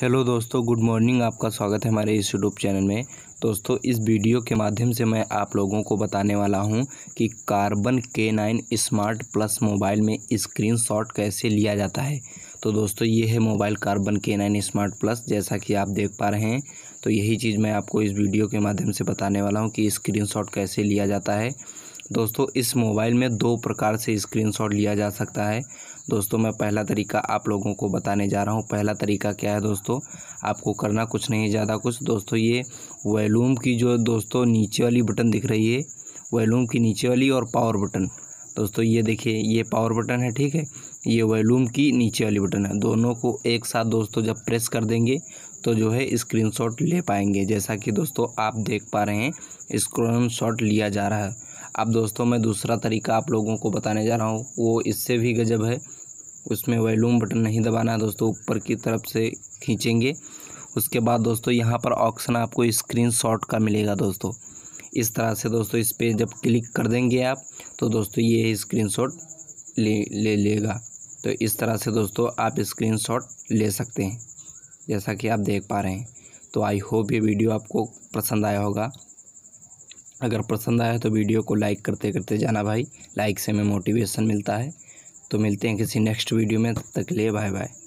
hello दोस्तों good morning आपका स्वागत है हमारे इस यूट्यूब चैनल में दोस्तों इस वीडियो के माध्यम से मैं आप लोगों को बताने वाला हूं कि Karbonn K nine smart plus mobile में स्क्रीनशॉट कैसे लिया जाता है तो दोस्तों ये है mobile Karbonn K nine smart plus जैसा कि आप देख पा रहे हैं तो यही चीज़ मैं आपको इस वीडियो के माध्यम से बताने वाला हूँ कि स्क्रीन कैसे लिया जाता है दोस्तों इस मोबाइल में दो प्रकार से स्क्रीनशॉट लिया जा सकता है दोस्तों मैं पहला तरीका आप लोगों को बताने जा रहा हूँ पहला तरीका क्या है दोस्तों आपको करना कुछ नहीं ज़्यादा कुछ दोस्तों ये वॉल्यूम की जो दोस्तों नीचे वाली बटन दिख रही है वॉल्यूम की नीचे वाली और पावर बटन दोस्तों ये देखिए ये पावर बटन है ठीक है ये वॉल्यूम की नीचे वाली बटन है दोनों को एक साथ दोस्तों जब प्रेस कर देंगे तो जो है स्क्रीनशॉट ले पाएंगे जैसा कि दोस्तों आप देख पा रहे हैं स्क्रीनशॉट लिया जा रहा है अब दोस्तों मैं दूसरा तरीका आप लोगों को बताने जा रहा हूँ वो इससे भी गजब है उसमें वैलूम बटन नहीं दबाना है दोस्तों ऊपर की तरफ से खींचेंगे उसके बाद दोस्तों यहाँ पर ऑप्शन आपको स्क्रीन शॉट का मिलेगा दोस्तों इस तरह से दोस्तों इस पर जब क्लिक कर देंगे आप तो दोस्तों ये स्क्रीन शॉट ले ले लेगा तो इस तरह से दोस्तों आप स्क्रीन शॉट ले सकते हैं जैसा कि आप देख पा रहे हैं तो आई होप ये वीडियो आपको पसंद आया होगा अगर पसंद आया तो वीडियो को लाइक करते करते जाना भाई लाइक से हमें मोटिवेशन मिलता है तो मिलते हैं किसी नेक्स्ट वीडियो में तब तक लिए बाय बाय